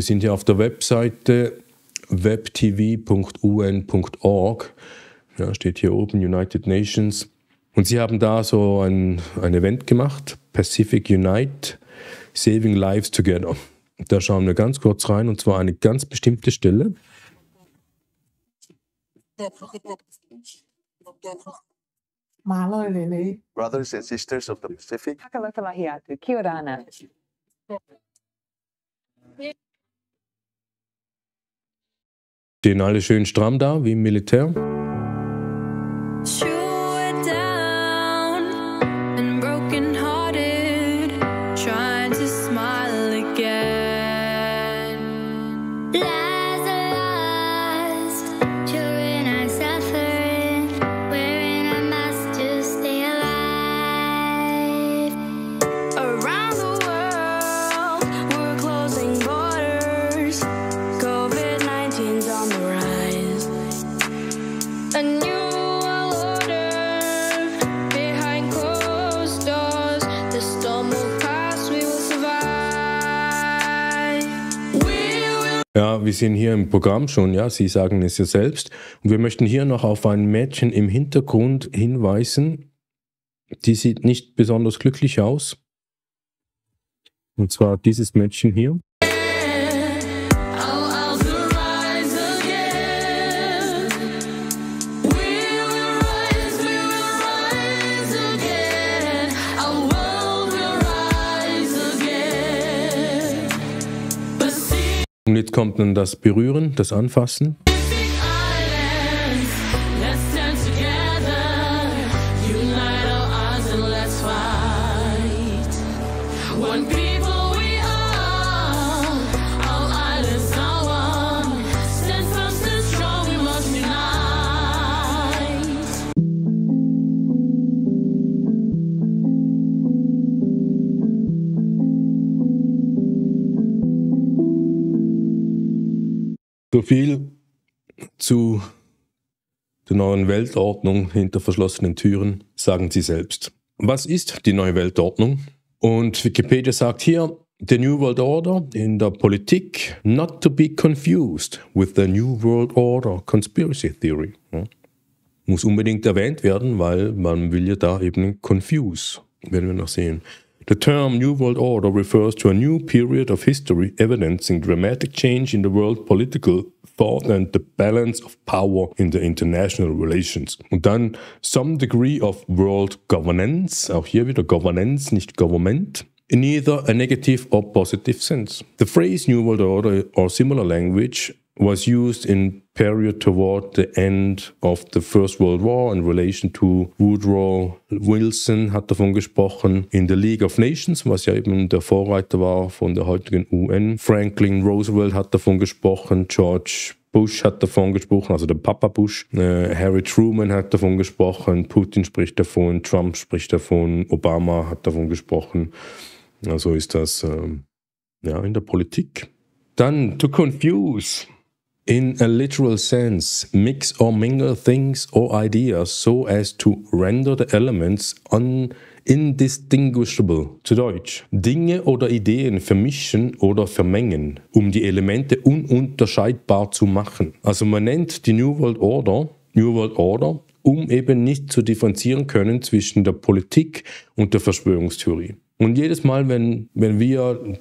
Wir sind ja auf der Webseite webtv.un.org. Ja, steht hier oben United Nations. Und sie haben da so ein, ein Event gemacht, Pacific Unite, Saving Lives Together. Da schauen wir ganz kurz rein und zwar eine ganz bestimmte Stelle. Brothers and sisters of the Pacific. Stehen alle schön stramm da, wie im Militär. Schön. wir sind hier im Programm schon, ja, Sie sagen es ja selbst. Und wir möchten hier noch auf ein Mädchen im Hintergrund hinweisen. Die sieht nicht besonders glücklich aus. Und zwar dieses Mädchen hier. jetzt kommt dann das Berühren, das Anfassen. So viel zu der neuen Weltordnung hinter verschlossenen Türen, sagen sie selbst. Was ist die neue Weltordnung? Und Wikipedia sagt hier, The New World Order in der Politik, not to be confused with the New World Order Conspiracy Theory. Ja. Muss unbedingt erwähnt werden, weil man will ja da eben confuse, werden wir noch sehen. The term New World Order refers to a new period of history evidencing dramatic change in the world political thought and the balance of power in the international relations. Und dann some degree of world governance, auch hier wieder Governance, nicht Government. In either a negative or positive sense. The phrase New World Order or similar language was used in period toward the end of the First World War in relation to Woodrow Wilson hat davon gesprochen. In the League of Nations, was ja eben der Vorreiter war von der heutigen UN. Franklin Roosevelt hat davon gesprochen. George Bush hat davon gesprochen, also der Papa Bush. Äh, Harry Truman hat davon gesprochen. Putin spricht davon. Trump spricht davon. Obama hat davon gesprochen. Also ist das ähm, ja, in der Politik. Dann to confuse in a literal sense, mix or mingle things or ideas so as to render the elements un indistinguishable, zu Deutsch. Dinge oder Ideen vermischen oder vermengen, um die Elemente ununterscheidbar zu machen. Also man nennt die New World Order New World Order, um eben nicht zu differenzieren können zwischen der Politik und der Verschwörungstheorie. Und jedes Mal, wenn, wenn wir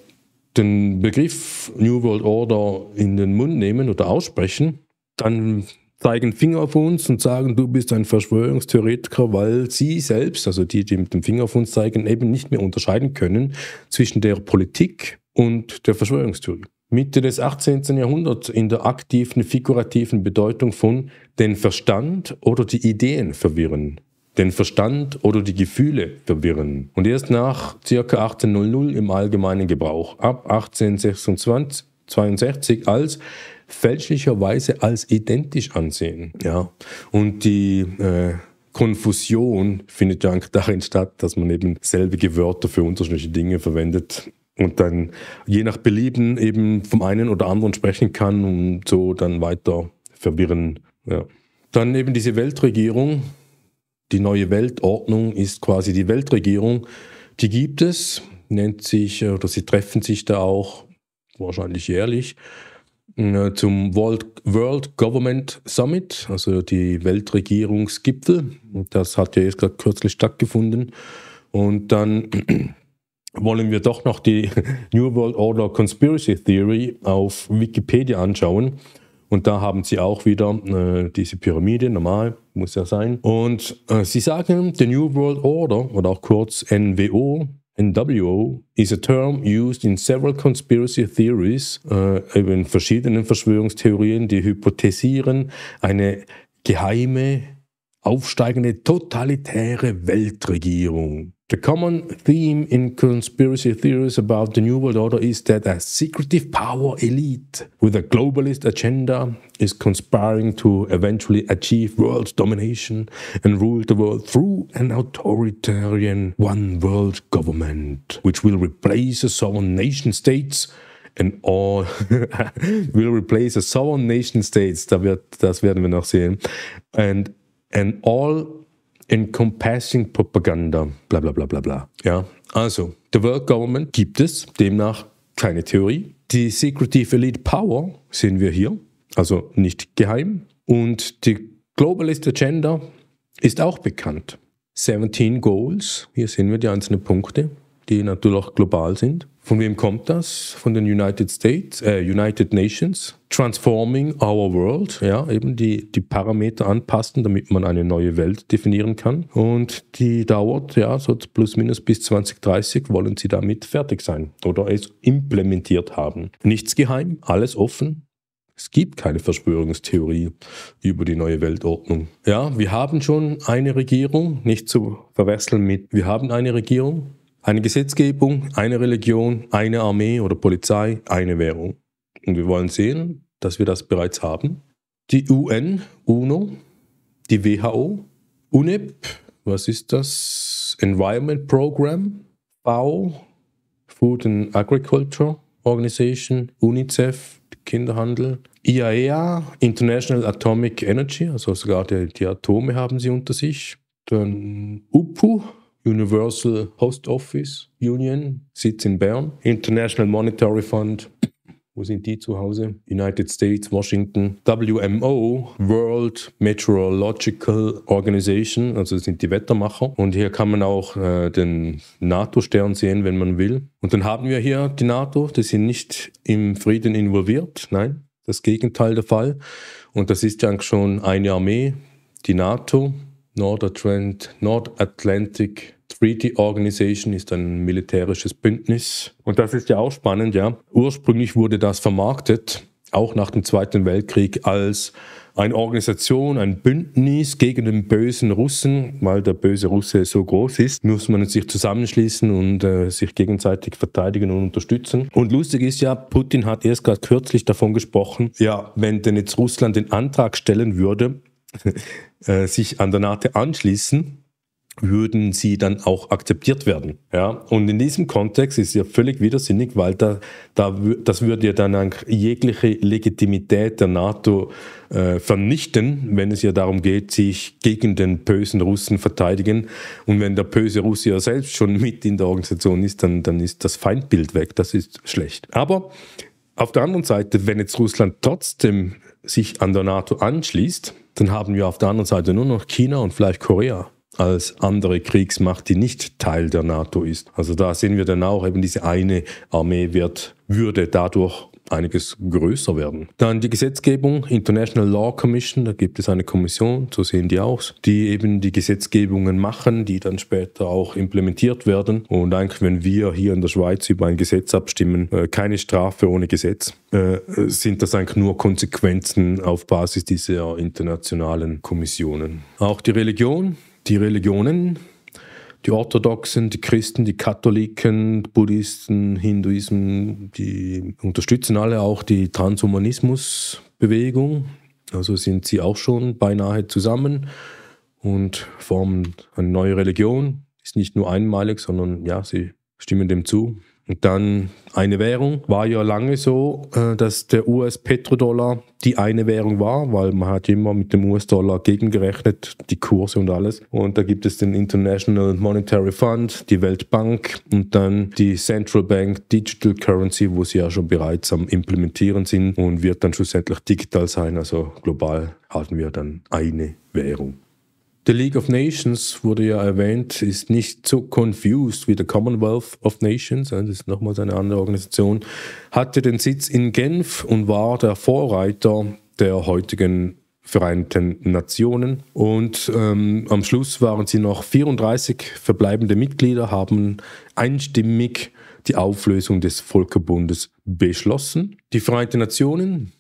den Begriff New World Order in den Mund nehmen oder aussprechen, dann zeigen Finger auf uns und sagen, du bist ein Verschwörungstheoretiker, weil sie selbst, also die, die mit dem Finger auf uns zeigen, eben nicht mehr unterscheiden können zwischen der Politik und der Verschwörungstheorie. Mitte des 18. Jahrhunderts in der aktiven, figurativen Bedeutung von den Verstand oder die Ideen verwirren den Verstand oder die Gefühle verwirren und erst nach ca. 1800 im allgemeinen Gebrauch ab 1862 als fälschlicherweise als identisch ansehen. Ja. Und die äh, Konfusion findet ja darin statt, dass man eben selbige Wörter für unterschiedliche Dinge verwendet und dann je nach Belieben eben vom einen oder anderen sprechen kann und so dann weiter verwirren. Ja. Dann eben diese Weltregierung, die neue Weltordnung ist quasi die Weltregierung. Die gibt es, nennt sich, äh, oder sie treffen sich da auch wahrscheinlich jährlich äh, zum World, World Government Summit, also die Weltregierungsgipfel. Das hat ja jetzt gerade kürzlich stattgefunden. Und dann wollen wir doch noch die New World Order Conspiracy Theory auf Wikipedia anschauen. Und da haben sie auch wieder äh, diese Pyramide, normal, muss ja sein. Und äh, sie sagen, the New World Order oder auch kurz NWO, NWO is a term used in several conspiracy theories, äh, in verschiedenen Verschwörungstheorien, die hypothesieren eine geheime aufsteigende totalitäre Weltregierung. The common theme in conspiracy theories about the New World Order is that a secretive power elite with a globalist agenda is conspiring to eventually achieve world domination and rule the world through an authoritarian one world government, which will replace the sovereign nation states and all will replace the sovereign nation states. Da wird, das werden wir noch sehen. And an all-encompassing Propaganda, bla bla bla bla bla. Ja? Also, the World Government gibt es, demnach keine Theorie. Die Secretive Elite Power sehen wir hier, also nicht geheim. Und die Globalist Agenda ist auch bekannt. 17 Goals, hier sehen wir die einzelnen Punkte, die natürlich auch global sind. Von wem kommt das? Von den United States, äh, United Nations. Transforming our world, ja, eben die, die Parameter anpassen, damit man eine neue Welt definieren kann. Und die dauert, ja, so plus minus bis 2030 wollen sie damit fertig sein oder es implementiert haben. Nichts geheim, alles offen. Es gibt keine Verschwörungstheorie über die neue Weltordnung. Ja, wir haben schon eine Regierung, nicht zu verwechseln mit, wir haben eine Regierung, eine Gesetzgebung, eine Religion, eine Armee oder Polizei, eine Währung. Und wir wollen sehen, dass wir das bereits haben. Die UN, UNO, die WHO, UNEP, was ist das? Environment Program, FAO, Food and Agriculture Organization, UNICEF, Kinderhandel, IAEA, e International Atomic Energy, also sogar die, die Atome haben sie unter sich. Dann UPU, Universal Post Office Union, Sitz in Bern, International Monetary Fund, wo sind die zu Hause? United States, Washington. WMO, World Meteorological Organization, also das sind die Wettermacher. Und hier kann man auch äh, den NATO-Stern sehen, wenn man will. Und dann haben wir hier die NATO, die sind nicht im Frieden involviert, nein, das Gegenteil der Fall. Und das ist ja schon eine Armee, die NATO, Nordatlantic Treaty Organization ist ein militärisches Bündnis. Und das ist ja auch spannend, ja. Ursprünglich wurde das vermarktet, auch nach dem Zweiten Weltkrieg, als eine Organisation, ein Bündnis gegen den bösen Russen, weil der böse Russe so groß ist, muss man sich zusammenschließen und äh, sich gegenseitig verteidigen und unterstützen. Und lustig ist ja, Putin hat erst gerade kürzlich davon gesprochen, ja, wenn denn jetzt Russland den Antrag stellen würde, äh, sich an der NATO anschließen, würden sie dann auch akzeptiert werden. Ja? Und in diesem Kontext ist ja völlig widersinnig, weil da, da, das würde ja dann jegliche Legitimität der NATO äh, vernichten, wenn es ja darum geht, sich gegen den bösen Russen verteidigen. Und wenn der böse Russe ja selbst schon mit in der Organisation ist, dann, dann ist das Feindbild weg. Das ist schlecht. Aber auf der anderen Seite, wenn jetzt Russland trotzdem sich an der NATO anschließt, dann haben wir auf der anderen Seite nur noch China und vielleicht Korea als andere Kriegsmacht, die nicht Teil der NATO ist. Also da sehen wir dann auch eben diese eine Armee wird, würde dadurch einiges größer werden. Dann die Gesetzgebung, International Law Commission, da gibt es eine Kommission, so sehen die aus, die eben die Gesetzgebungen machen, die dann später auch implementiert werden. Und eigentlich, wenn wir hier in der Schweiz über ein Gesetz abstimmen, äh, keine Strafe ohne Gesetz, äh, sind das eigentlich nur Konsequenzen auf Basis dieser internationalen Kommissionen. Auch die Religion, die Religionen, die Orthodoxen, die Christen, die Katholiken, Buddhisten, Hinduismen, die unterstützen alle auch die Transhumanismusbewegung. Also sind sie auch schon beinahe zusammen und formen eine neue Religion. Ist nicht nur einmalig, sondern ja, sie stimmen dem zu. Und Dann eine Währung war ja lange so, äh, dass der US-Petrodollar die eine Währung war, weil man hat immer mit dem US-Dollar gegengerechnet, die Kurse und alles. Und da gibt es den International Monetary Fund, die Weltbank und dann die Central Bank Digital Currency, wo sie ja schon bereits am Implementieren sind und wird dann schlussendlich digital sein. Also global halten wir dann eine Währung. The League of Nations wurde ja erwähnt, ist nicht so confused wie der Commonwealth of Nations, das ist nochmals eine andere Organisation, hatte den Sitz in Genf und war der Vorreiter der heutigen Vereinten Nationen. Und ähm, am Schluss waren sie noch 34 verbleibende Mitglieder, haben einstimmig die Auflösung des Völkerbundes beschlossen. Die Vereinten Nationen,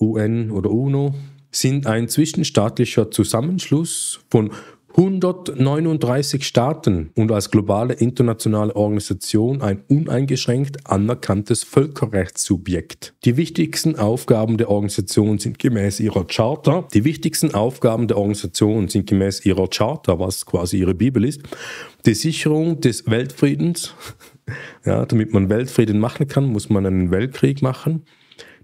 UN oder UNO, sind ein zwischenstaatlicher Zusammenschluss von 139 Staaten und als globale internationale Organisation ein uneingeschränkt anerkanntes Völkerrechtssubjekt. Die wichtigsten Aufgaben der Organisation sind gemäß ihrer Charta, die wichtigsten Aufgaben der Organisation sind gemäß ihrer Charta, was quasi ihre Bibel ist, die Sicherung des Weltfriedens. Ja, damit man Weltfrieden machen kann, muss man einen Weltkrieg machen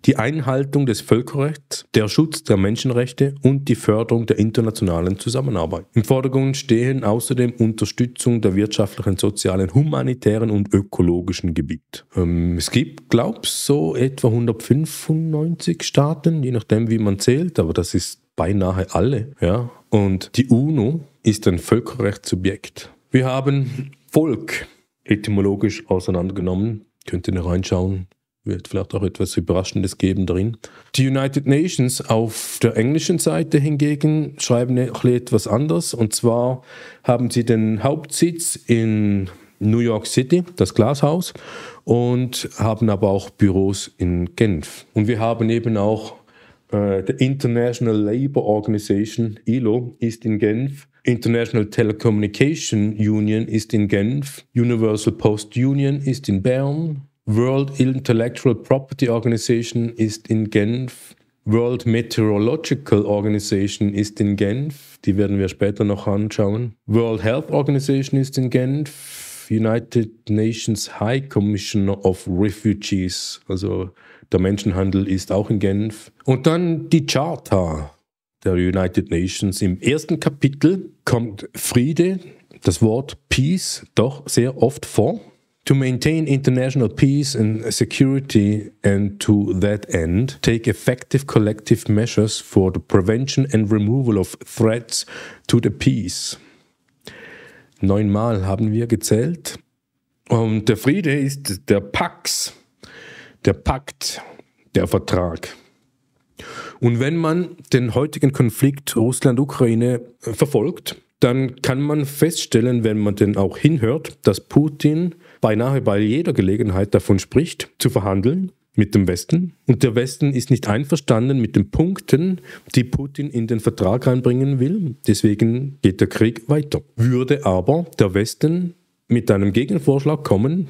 die Einhaltung des Völkerrechts, der Schutz der Menschenrechte und die Förderung der internationalen Zusammenarbeit. Im Vordergrund stehen außerdem Unterstützung der wirtschaftlichen, sozialen, humanitären und ökologischen Gebiet. Ähm, es gibt, glaubst so etwa 195 Staaten, je nachdem, wie man zählt, aber das ist beinahe alle. Ja? Und die UNO ist ein Völkerrechtssubjekt. Wir haben Volk etymologisch auseinandergenommen. Könnt ihr reinschauen, wird vielleicht auch etwas Überraschendes geben darin. Die United Nations auf der englischen Seite hingegen schreiben etwas anders. Und zwar haben sie den Hauptsitz in New York City, das Glashaus, und haben aber auch Büros in Genf. Und wir haben eben auch äh, die International Labour Organization, ILO, ist in Genf. International Telecommunication Union ist in Genf. Universal Post Union ist in Bern. World Intellectual Property Organization ist in Genf. World Meteorological Organization ist in Genf, die werden wir später noch anschauen. World Health Organization ist in Genf, United Nations High Commissioner of Refugees, also der Menschenhandel ist auch in Genf. Und dann die Charta der United Nations. Im ersten Kapitel kommt Friede, das Wort Peace, doch sehr oft vor. To maintain international peace and security, and to that end, take effective collective measures for the prevention and removal of threats to the peace. Neunmal haben wir gezählt. Und der Friede ist der Pax, der Pakt, der Vertrag. Und wenn man den heutigen Konflikt Russland-Ukraine äh, verfolgt, dann kann man feststellen, wenn man denn auch hinhört, dass Putin beinahe bei jeder Gelegenheit davon spricht, zu verhandeln mit dem Westen. Und der Westen ist nicht einverstanden mit den Punkten, die Putin in den Vertrag reinbringen will. Deswegen geht der Krieg weiter. Würde aber der Westen mit einem Gegenvorschlag kommen,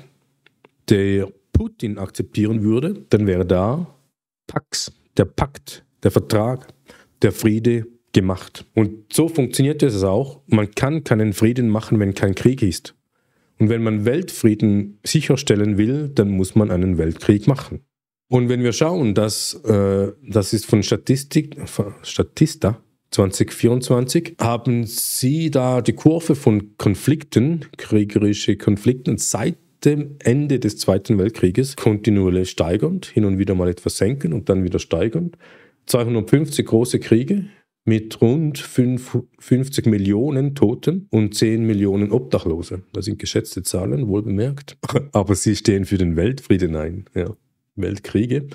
der Putin akzeptieren würde, dann wäre da Pax, der Pakt, der Vertrag, der Friede gemacht. Und so funktioniert es auch. Man kann keinen Frieden machen, wenn kein Krieg ist. Und wenn man Weltfrieden sicherstellen will, dann muss man einen Weltkrieg machen. Und wenn wir schauen, dass äh, das ist von Statistik, äh, Statista 2024, haben Sie da die Kurve von Konflikten, kriegerische Konflikten seit dem Ende des Zweiten Weltkrieges kontinuierlich steigend, hin und wieder mal etwas senken und dann wieder steigend. 250 große Kriege mit rund 50 Millionen Toten und 10 Millionen Obdachlose. Das sind geschätzte Zahlen, wohl bemerkt. Aber sie stehen für den Weltfrieden ein. Ja. Weltkriege.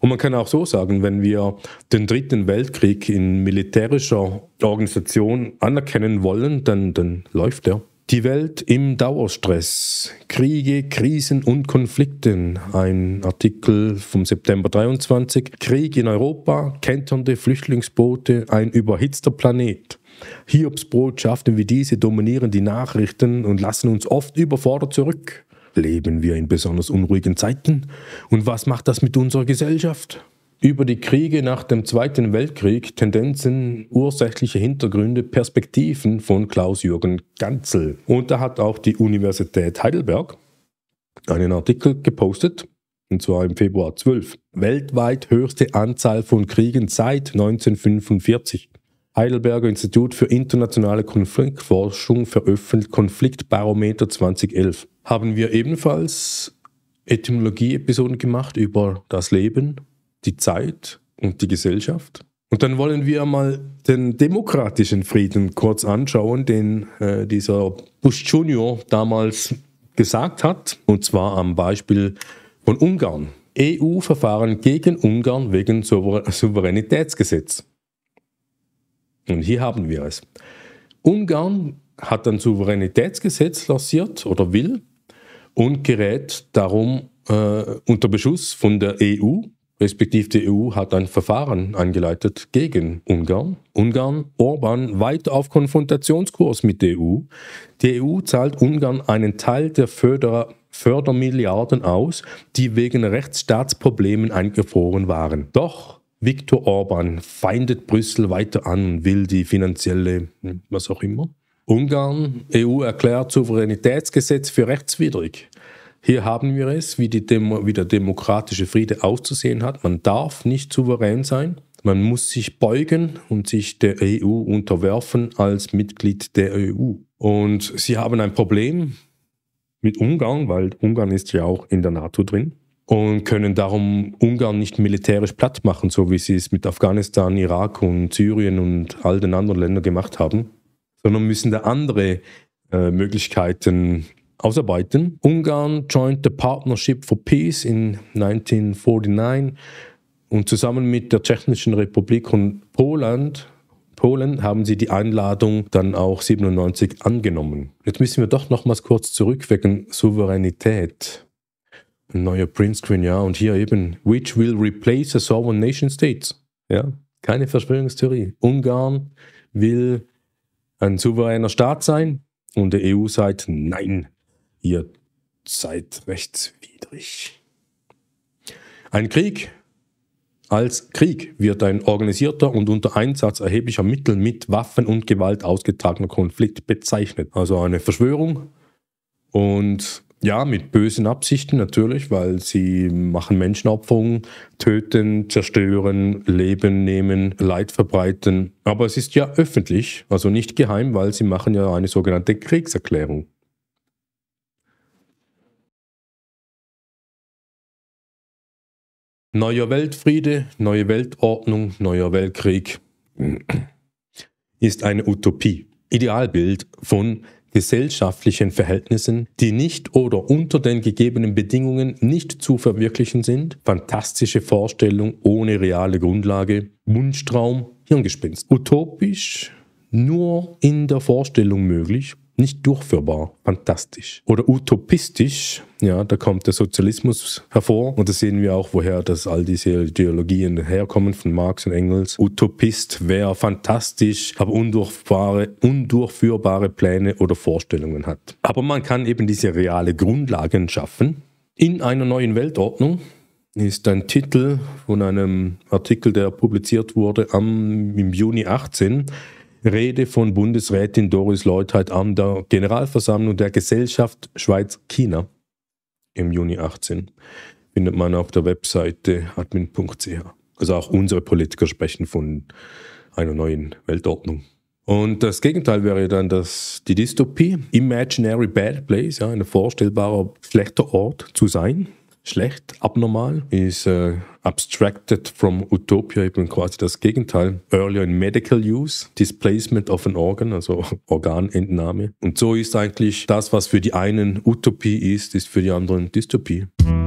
Und man kann auch so sagen, wenn wir den dritten Weltkrieg in militärischer Organisation anerkennen wollen, dann, dann läuft der. Die Welt im Dauerstress. Kriege, Krisen und Konflikten. Ein Artikel vom September 23. Krieg in Europa, kenternde Flüchtlingsboote, ein überhitzter Planet. Hiobs Botschaften wie diese dominieren die Nachrichten und lassen uns oft überfordert zurück. Leben wir in besonders unruhigen Zeiten? Und was macht das mit unserer Gesellschaft? über die Kriege nach dem Zweiten Weltkrieg, Tendenzen, ursächliche Hintergründe, Perspektiven von Klaus-Jürgen Ganzel. Und da hat auch die Universität Heidelberg einen Artikel gepostet, und zwar im Februar 12. Weltweit höchste Anzahl von Kriegen seit 1945. Heidelberger Institut für internationale Konfliktforschung veröffentlicht Konfliktbarometer 2011. Haben wir ebenfalls Etymologie-Episoden gemacht über das Leben die Zeit und die Gesellschaft. Und dann wollen wir mal den demokratischen Frieden kurz anschauen, den äh, dieser Bush Junior damals gesagt hat, und zwar am Beispiel von Ungarn. EU-Verfahren gegen Ungarn wegen Souveränitätsgesetz. Und hier haben wir es. Ungarn hat ein Souveränitätsgesetz lanciert oder will und gerät darum äh, unter Beschuss von der EU, respektive die EU, hat ein Verfahren eingeleitet gegen Ungarn. Ungarn, Orban weiter auf Konfrontationskurs mit der EU. Die EU zahlt Ungarn einen Teil der Förder Fördermilliarden aus, die wegen Rechtsstaatsproblemen eingefroren waren. Doch Viktor Orban feindet Brüssel weiter an und will die finanzielle, hm, was auch immer. Ungarn, EU erklärt Souveränitätsgesetz für rechtswidrig. Hier haben wir es, wie, Demo, wie der demokratische Friede auszusehen hat. Man darf nicht souverän sein. Man muss sich beugen und sich der EU unterwerfen als Mitglied der EU. Und sie haben ein Problem mit Ungarn, weil Ungarn ist ja auch in der NATO drin und können darum Ungarn nicht militärisch platt machen, so wie sie es mit Afghanistan, Irak und Syrien und all den anderen Ländern gemacht haben, sondern müssen da andere äh, Möglichkeiten ausarbeiten. Ungarn joined the Partnership for Peace in 1949 und zusammen mit der Tschechischen Republik und Poland Polen haben sie die Einladung dann auch 97 angenommen. Jetzt müssen wir doch nochmals kurz zurück wegen Souveränität. Ein neuer Printscreen, ja, und hier eben, which will replace the sovereign nation states. Ja, keine Verschwörungstheorie. Ungarn will ein souveräner Staat sein und der EU sagt nein ihr seid rechtswidrig. Ein Krieg als Krieg wird ein organisierter und unter Einsatz erheblicher Mittel mit Waffen und Gewalt ausgetragener Konflikt bezeichnet. Also eine Verschwörung und ja, mit bösen Absichten natürlich, weil sie machen Menschenopferungen, töten, zerstören, Leben nehmen, Leid verbreiten. Aber es ist ja öffentlich, also nicht geheim, weil sie machen ja eine sogenannte Kriegserklärung. Neuer Weltfriede, neue Weltordnung, neuer Weltkrieg ist eine Utopie. Idealbild von gesellschaftlichen Verhältnissen, die nicht oder unter den gegebenen Bedingungen nicht zu verwirklichen sind, fantastische Vorstellung ohne reale Grundlage, Wunschtraum, Hirngespinst. Utopisch nur in der Vorstellung möglich nicht durchführbar, fantastisch. Oder utopistisch, ja, da kommt der Sozialismus hervor und da sehen wir auch, woher das all diese Ideologien herkommen von Marx und Engels. Utopist wäre fantastisch, aber undurchführbare, undurchführbare Pläne oder Vorstellungen hat. Aber man kann eben diese reale Grundlagen schaffen. In einer neuen Weltordnung, ist ein Titel von einem Artikel, der publiziert wurde am, im Juni 18. Rede von Bundesrätin Doris Leuthard an der Generalversammlung der Gesellschaft Schweiz-China im Juni 18 findet man auf der Webseite admin.ch. Also auch unsere Politiker sprechen von einer neuen Weltordnung. Und das Gegenteil wäre dann das, die Dystopie, Imaginary Bad Place, ja, ein vorstellbarer schlechter Ort zu sein, schlecht, abnormal, ist äh, abstracted from Utopia, eben quasi das Gegenteil. Earlier in medical use, displacement of an organ, also Organentnahme. Und so ist eigentlich das, was für die einen Utopie ist, ist für die anderen Dystopie. Mhm.